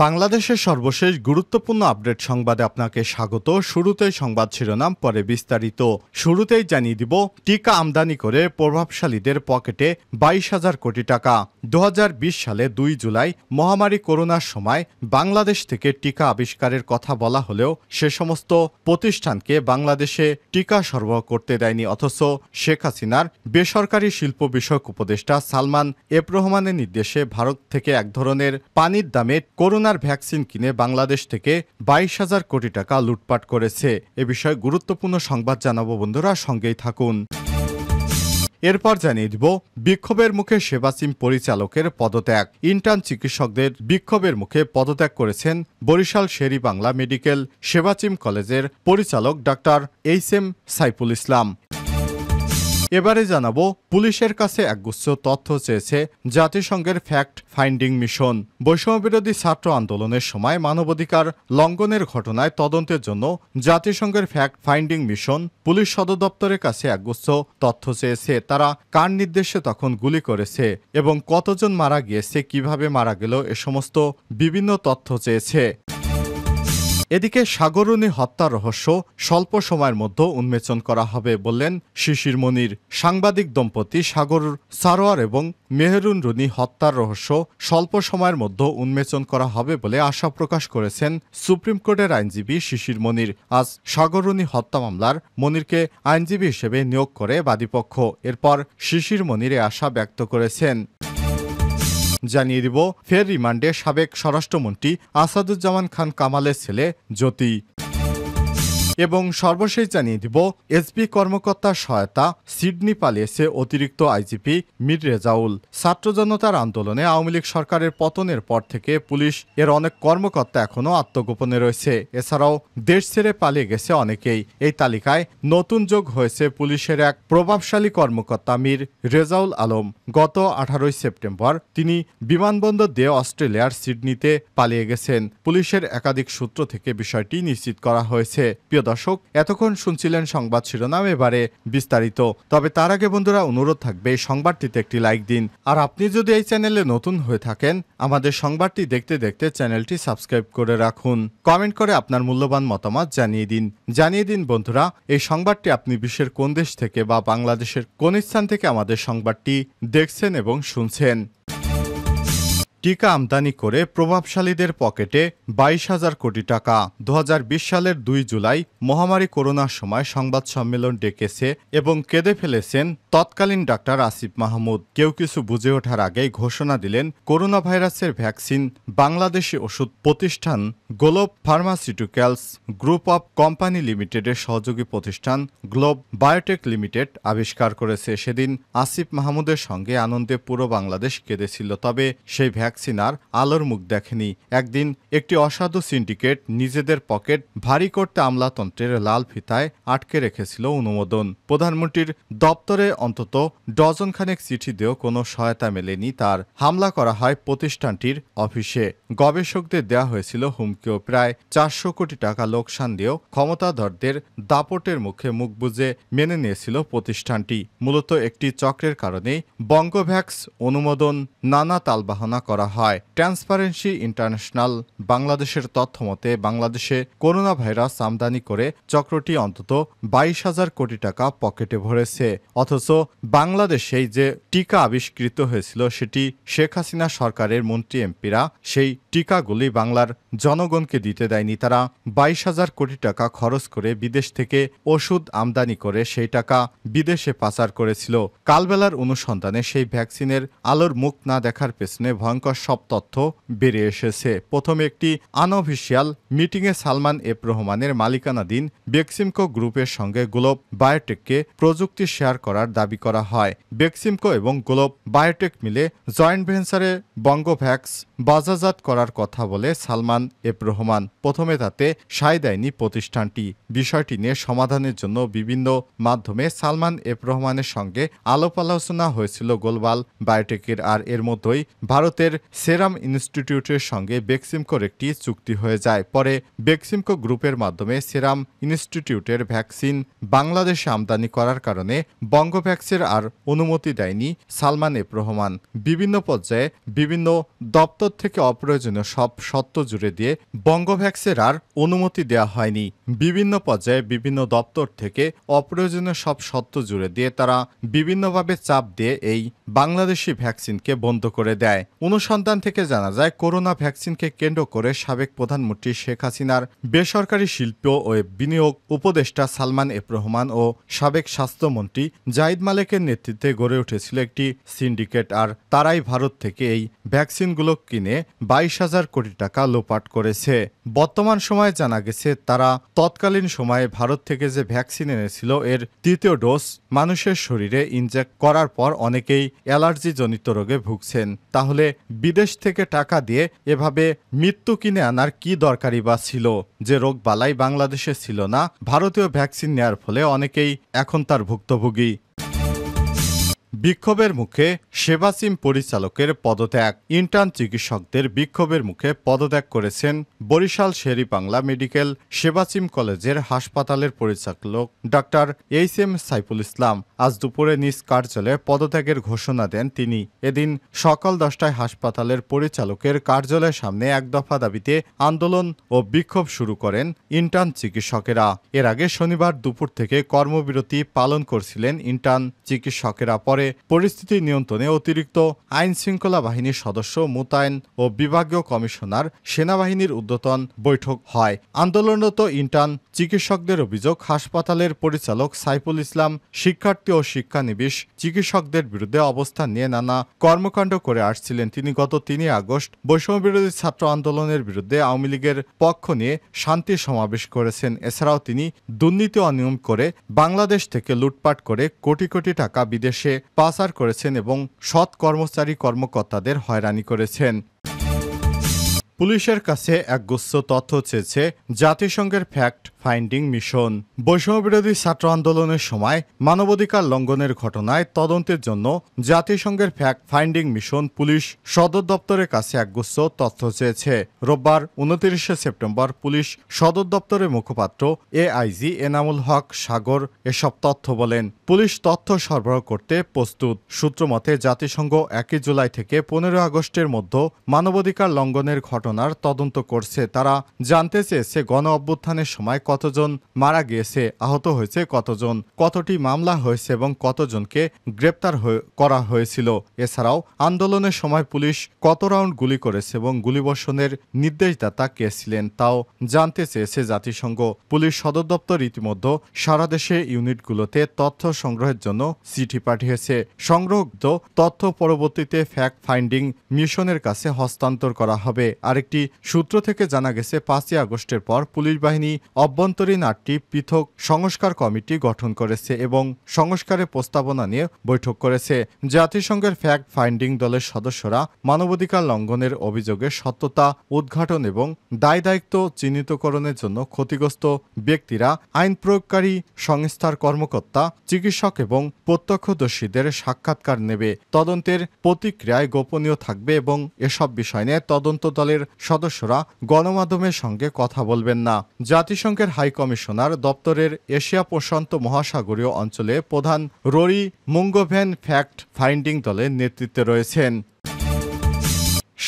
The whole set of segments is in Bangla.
বাংলাদেশের সর্বশেষ গুরুত্বপূর্ণ আপডেট সংবাদে আপনাকে স্বাগত শুরুতে সংবাদ শিরোনাম পরে বিস্তারিত শুরুতেই জানিয়ে দিব টিকা আমদানি করে প্রভাবশালীদের পকেটে বাইশ হাজার কোটি টাকা দু সালে দুই জুলাই মহামারী করোনার সময় বাংলাদেশ থেকে টিকা আবিষ্কারের কথা বলা হলেও সে সমস্ত প্রতিষ্ঠানকে বাংলাদেশে টিকা সরবরাহ করতে দেয়নি অথচ শেখ হাসিনার বেসরকারি শিল্প বিষয়ক উপদেষ্টা সালমান এব রহমানের নির্দেশে ভারত থেকে এক ধরনের পানির দামে করোনা করোনার ভ্যাকসিন কিনে বাংলাদেশ থেকে বাইশ হাজার কোটি টাকা লুটপাট করেছে এ বিষয়ে গুরুত্বপূর্ণ সংবাদ জানাব বন্ধুরা সঙ্গেই থাকুন এরপর জানিয়ে দিব বিক্ষোভের মুখে সেবাসিম পরিচালকের পদত্যাগ ইন্টার্ন চিকিৎসকদের বিক্ষোভের মুখে পদত্যাগ করেছেন বরিশাল শেরি বাংলা মেডিকেল সেবাচিম কলেজের পরিচালক ডাক্তার এইচ এম সাইফুল ইসলাম এবারে জানাবো পুলিশের কাছে একগুচ্ছ তথ্য চেয়েছে জাতিসংঘের ফ্যাক্ট ফাইন্ডিং মিশন বৈষম্যবিরোধী ছাত্র আন্দোলনের সময় মানবাধিকার লঙ্ঘনের ঘটনায় তদন্তের জন্য জাতিসংঘের ফ্যাক্ট ফাইন্ডিং মিশন পুলিশ সদর দপ্তরের কাছে একগুচ্ছ তথ্য চেয়েছে তারা কার নির্দেশে তখন গুলি করেছে এবং কতজন মারা গিয়েছে কিভাবে মারা গেল এ সমস্ত বিভিন্ন তথ্য চেয়েছে এদিকে সাগরণী হত্যা রহস্য স্বল্প সময়ের মধ্যে উন্মোচন করা হবে বললেন শিশির মনির সাংবাদিক দম্পতি সাগর সারোয়ার এবং মেহরুন রুনি হত্যার রহস্য স্বল্প সময়ের মধ্যে উন্মোচন করা হবে বলে আশা প্রকাশ করেছেন সুপ্রিম কোর্টের আইনজীবী শিশির মনির আজ সাগরণী হত্যা মামলার মনিরকে আইনজীবী হিসেবে নিয়োগ করে বাদীপক্ষ এরপর শিশির মনিরে আশা ব্যক্ত করেছেন জানিয়ে দিব ফের রিমান্ডে সাবেক স্বরাষ্ট্রমন্ত্রী আসাদুজ্জামান খান কামালের ছেলে জ্যোতি এবং সর্বশেষ জানিয়ে দিব এসপি কর্মকর্তা সহায়তা সিডনি পালিয়েছে অতিরিক্ত আইজিপি মির রেজাউল ছাত্র জনতার আন্দোলনে আওয়ামী লীগ সরকারের পতনের পর থেকে পুলিশ এর অনেক কর্মকর্তা এখনও আত্মগোপনে রয়েছে এছাড়াও দেশ ছেড়ে পালিয়ে গেছে অনেকেই এই তালিকায় নতুন যোগ হয়েছে পুলিশের এক প্রভাবশালী কর্মকর্তা মির রেজাউল আলম গত আঠারোই সেপ্টেম্বর তিনি বিমানবন্দর দিয়ে অস্ট্রেলিয়ার সিডনিতে পালিয়ে গেছেন পুলিশের একাধিক সূত্র থেকে বিষয়টি নিশ্চিত করা হয়েছে প্রিয় প্রিয় দর্শক এতক্ষণ শুনছিলেন সংবাদ শিরোনাম এবারে বিস্তারিত তবে তার আগে বন্ধুরা অনুরোধ থাকবে সংবাদটিতে একটি লাইক দিন আর আপনি যদি এই চ্যানেলে নতুন হয়ে থাকেন আমাদের সংবাদটি দেখতে দেখতে চ্যানেলটি সাবস্ক্রাইব করে রাখুন কমেন্ট করে আপনার মূল্যবান মতামত জানিয়ে দিন জানিয়ে দিন বন্ধুরা এই সংবাদটি আপনি বিশ্বের কোন দেশ থেকে বা বাংলাদেশের কোন স্থান থেকে আমাদের সংবাদটি দেখছেন এবং শুনছেন টিকা আমদানি করে প্রভাবশালীদের পকেটে বাইশ হাজার কোটি টাকা দু সালের দুই জুলাই মহামারী করোনার সময় সংবাদ সম্মেলন ডেকেছে এবং কেঁদে ফেলেছেন তৎকালীন ডাক্তার আসিফ মাহমুদ কেউ কিছু বুঝে ওঠার আগেই ঘোষণা দিলেন করোনা ভাইরাসের ভ্যাকসিন বাংলাদেশি ওষুধ প্রতিষ্ঠান Globe pharmaceuticals group of company লিমিটেডের সহযোগী প্রতিষ্ঠান গ্লোব বায়োটেক লিমিটেড আবিষ্কার করেছে সেদিন আসিফ মাহমুদের সঙ্গে আনন্দে পুরো বাংলাদেশ কেঁদেছিল তবে সেই ভ্যাকসিন ভ্যাকসিন আলোর মুখ দেখেনি একদিন একটি অসাধু সিন্ডিকেট নিজেদের পকেট ভারী করতে আমলাতন্ত্রের লাল ফিতায় আটকে রেখেছিল অনুমোদন প্রধানমন্ত্রীর দপ্তরে অন্তত ডজনখানেক চিঠি দিয়েও কোনো সহায়তা মেলেনি তার হামলা করা হয় প্রতিষ্ঠানটির অফিসে গবেষকদের দেয়া হয়েছিল হুমকিও প্রায় চারশো কোটি টাকা লোকসান দিয়েও ক্ষমতাধরদের দাপটের মুখে মুখ বুঝে মেনে নিয়েছিল প্রতিষ্ঠানটি মূলত একটি চক্রের কারণে বঙ্গভ্যাক্স অনুমোদন নানা তালবাহনা করা করা হয় ট্রান্সপারেন্সি ইন্টারন্যাশনাল বাংলাদেশের তথ্য মতে বাংলাদেশে করোনা ভাইরাস আমদানি করে চক্রটি অন্তত বাইশ হাজার কোটি টাকা পকেটে ভরেছে অথচ বাংলাদেশেই যে টিকা আবিষ্কৃত হয়েছিল সেটি শেখ হাসিনা সরকারের মন্ত্রী এমপিরা সেই টিকাগুলি বাংলার জনগণকে দিতে দেয়নি তারা বাইশ হাজার কোটি টাকা খরচ করে বিদেশ থেকে ওষুধ আমদানি করে সেই টাকা বিদেশে পাচার করেছিল কালবেলার অনুসন্ধানে সেই ভ্যাকসিনের আলোর মুখ না দেখার পেছনে ভয়ঙ্কর প্রকাশ সব তথ্য বেড়ে এসেছে প্রথমে একটি আনঅফিসিয়াল মিটিংয়ে সালমান এফ রহমানের মালিকানাধীন বেক্সিমকো গ্রুপের সঙ্গে গ্লোব বায়োটেককে প্রযুক্তি শেয়ার করার দাবি করা হয় বেক্সিমকো এবং গ্লোব বায়োটেক মিলে জয়েন্ট ভেঞ্চারে বঙ্গভ্যাক্স বাজাজাত করার কথা বলে সালমান এফ রহমান প্রথমে তাতে সাই দেয়নি প্রতিষ্ঠানটি বিষয়টি নিয়ে সমাধানের জন্য বিভিন্ন মাধ্যমে সালমান এফ রহমানের সঙ্গে আলোপ আলোচনা হয়েছিল গোলবাল বায়োটেকের আর এর মতোই ভারতের সেরাম ইনস্টিটিউটের সঙ্গে বেক্সিমকোর একটি চুক্তি হয়ে যায় পরে বেক্সিমকো গ্রুপের মাধ্যমে সেরাম ইনস্টিটিউটের ভ্যাকসিন বাংলাদেশে আমদানি করার কারণে বঙ্গভ্যাক্সের আর অনুমতি দেয়নি সালমান এফ রহমান বিভিন্ন পর্যায়ে বিভিন্ন দপ্তর থেকে অপ্রয়োজনীয় সব সত্য জুড়ে দিয়ে বঙ্গভ্যাক্সের আর অনুমতি দেওয়া হয়নি বিভিন্ন পর্যায়ে বিভিন্ন দপ্তর থেকে অপ্রয়োজনীয় সব সত্য জুড়ে দিয়ে তারা বিভিন্নভাবে চাপ দিয়ে এই বাংলাদেশি ভ্যাকসিনকে বন্ধ করে দেয় অনুসন্ধান থেকে জানা যায় করোনা ভ্যাকসিনকে কেন্দ্র করে সাবেক প্রধানমন্ত্রী শেখ হাসিনার বেসরকারি শিল্প ও বিনিয়োগ উপদেষ্টা সালমান এফ রহমান ও সাবেক স্বাস্থ্যমন্ত্রী জাহিদ মালেকের নেতৃত্বে গড়ে উঠেছিল একটি সিন্ডিকেট আর তারাই ভারত থেকে এই ভ্যাকসিনগুলো কিনে বাইশ হাজার কোটি টাকা লোপাট করেছে বর্তমান সময়ে জানা গেছে তারা তৎকালীন সময়ে ভারত থেকে যে ভ্যাকসিন এনেছিল এর তৃতীয় ডোজ মানুষের শরীরে ইনজেক্ট করার পর অনেকেই অ্যালার্জিজনিত রোগে ভুগছেন তাহলে বিদেশ থেকে টাকা দিয়ে এভাবে মৃত্যু কিনে আনার কি দরকারই বা ছিল যে রোগ বালাই বাংলাদেশে ছিল না ভারতীয় ভ্যাকসিন নেয়ার ফলে অনেকেই এখন তার ভুক্তভোগী বিক্ষোভের মুখে সেবাসিম পরিচালকের পদত্যাগ ইন্টার্ন চিকিৎসকদের বিক্ষোভের মুখে পদত্যাগ করেছেন বরিশাল শেরি বাংলা মেডিকেল সেবাসিম কলেজের হাসপাতালের পরিচালক ডাক্তার এইচ এম সাইফুল ইসলাম আজ দুপুরে নিজ কার্যালয়ে পদত্যাগের ঘোষণা দেন তিনি এদিন সকাল দশটায় হাসপাতালের পরিচালকের কার্যালয়ের সামনে এক দফা দাবিতে আন্দোলন ও বিক্ষোভ শুরু করেন ইন্টার্ন চিকিৎসকেরা এর আগে শনিবার দুপুর থেকে কর্মবিরতি পালন করছিলেন ইন্টার্ন চিকিৎসকেরা পরে পরিস্থিতি নিয়ন্ত্রণে অতিরিক্ত আইন শৃঙ্খলা বাহিনীর সদস্য মোতায়েন ও বিভাগীয় কমিশনার সেনাবাহিনীর উদ্যতন বৈঠক হয় আন্দোলনরত ইন্টার্ন চিকিৎসকদের অভিযোগ হাসপাতালের পরিচালক সাইফুল ইসলাম শিক্ষার্থী ও শিক্ষানিবিশ চিকিৎসকদের বিরুদ্ধে অবস্থান নিয়ে নানা কর্মকাণ্ড করে আসছিলেন তিনি গত তিনই আগস্ট বৈষম্যবিরোধী ছাত্র আন্দোলনের বিরুদ্ধে আওয়ামী লীগের পক্ষ নিয়ে শান্তি সমাবেশ করেছেন এছাড়াও তিনি দুর্নীতি অনিয়ম করে বাংলাদেশ থেকে লুটপাট করে কোটি কোটি টাকা বিদেশে পাচার করেছেন এবং সৎ কর্মচারী কর্মকর্তাদের হয়রানি করেছেন পুলিশের কাছে একগুচ্ছ তথ্য চেয়েছে জাতিসংঘের ফ্যাক্ট ফাইন্ডিং মিশন বৈষম্যবিরোধী ছাত্র আন্দোলনের সময় মানবাধিকার লঙ্ঘনের ঘটনায় তদন্তের জন্য জাতিসংঘের ফ্যাক্ট ফাইন্ডিং মিশন পুলিশ সদর দপ্তরের কাছে একগুচ্ছ তথ্য চেয়েছে রোববার উনতিরিশে সেপ্টেম্বর পুলিশ সদর দপ্তরের মুখপাত্র এআইজি এনামুল হক সাগর এসব তথ্য বলেন পুলিশ তথ্য সরবরাহ করতে প্রস্তুত সূত্রমতে জাতিসংঘ একই জুলাই থেকে পনেরো আগস্টের মধ্যে মানবাধিকার লঙ্ঘনের ঘটনা ঘটনার তদন্ত করছে তারা জানতে চেয়েছে গণ অভ্যুত্থানের সময় কতজন মারা গিয়েছে আহত হয়েছে কতজন কতটি মামলা হয়েছে এবং কতজনকে গ্রেপ্তার করা হয়েছিল এছাড়াও আন্দোলনের সময় পুলিশ কত রাউন্ড গুলি করেছে এবং গুলিবর্ষণের নির্দেশদাতা কে ছিলেন তাও জানতে চেয়েছে জাতিসংঘ পুলিশ সদর দপ্তর ইতিমধ্যে সারা দেশে ইউনিটগুলোতে তথ্য সংগ্রহের জন্য চিঠি পাঠিয়েছে সংগ্রহ তথ্য পরবর্তীতে ফ্যাক্ট ফাইন্ডিং মিশনের কাছে হস্তান্তর করা হবে আর আরেকটি সূত্র থেকে জানা গেছে পাঁচই আগস্টের পর পুলিশ বাহিনী অভ্যন্তরীণ আটটি পৃথক সংস্কার কমিটি গঠন করেছে এবং সংস্কারের প্রস্তাবনা নিয়ে বৈঠক করেছে জাতিসংঘের ফ্যাক্ট ফাইন্ডিং দলের সদস্যরা মানবাধিকার লঙ্ঘনের অভিযোগে সত্যতা উদ্ঘাটন এবং দায় দায়িত্ব চিহ্নিতকরণের জন্য ক্ষতিগ্রস্ত ব্যক্তিরা আইন প্রয়োগকারী সংস্থার কর্মকর্তা চিকিৎসক এবং প্রত্যক্ষদর্শীদের সাক্ষাৎকার নেবে তদন্তের প্রতিক্রিয়ায় গোপনীয় থাকবে এবং এসব বিষয় নিয়ে তদন্ত দলের পরিষদের সদস্যরা গণমাধ্যমের সঙ্গে কথা বলবেন না জাতিসংঘের হাই কমিশনার দপ্তরের এশিয়া প্রশান্ত মহাসাগরীয় অঞ্চলে প্রধান ররি মুঙ্গোভেন ফ্যাক্ট ফাইন্ডিং দলের নেতৃত্বে রয়েছেন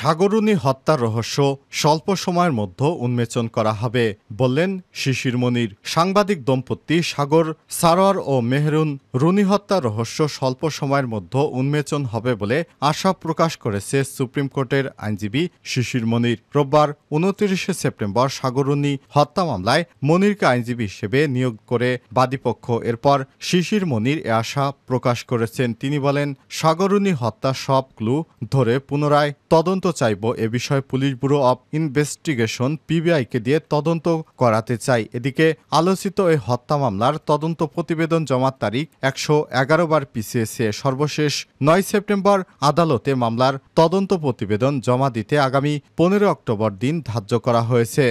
সাগরুনি হত্যার রহস্য স্বল্প সময়ের মধ্যে উন্মোচন করা হবে বললেন শিশির মনির সাংবাদিক দম্পতি সাগর সারোয়ার ও মেহরুন রুনি হত্যার রহস্য স্বল্প সময়ের মধ্যে উন্মোচন হবে বলে আশা প্রকাশ করেছে সুপ্রিম কোর্টের আইনজীবী শিশির মনির রোববার উনত্রিশে সেপ্টেম্বর সাগরুনি হত্যা মামলায় মনিরকে আইনজীবী হিসেবে নিয়োগ করে বাদীপক্ষ এরপর শিশির মনির এ আশা প্রকাশ করেছেন তিনি বলেন সাগরুনি হত্যা সব ক্লু ধরে পুনরায় তদন্ত চাইব এ বিষয়ে পুলিশ ব্যুরো অব ইনভেস্টিগেশন পিবিআইকে দিয়ে তদন্ত করাতে চাই এদিকে আলোচিত এই হত্যা মামলার তদন্ত প্রতিবেদন জমার তারিখ একশো এগারো বার পিছিয়েছে সর্বশেষ নয় সেপ্টেম্বর আদালতে মামলার তদন্ত প্রতিবেদন জমা দিতে আগামী পনেরো অক্টোবর দিন ধার্য করা হয়েছে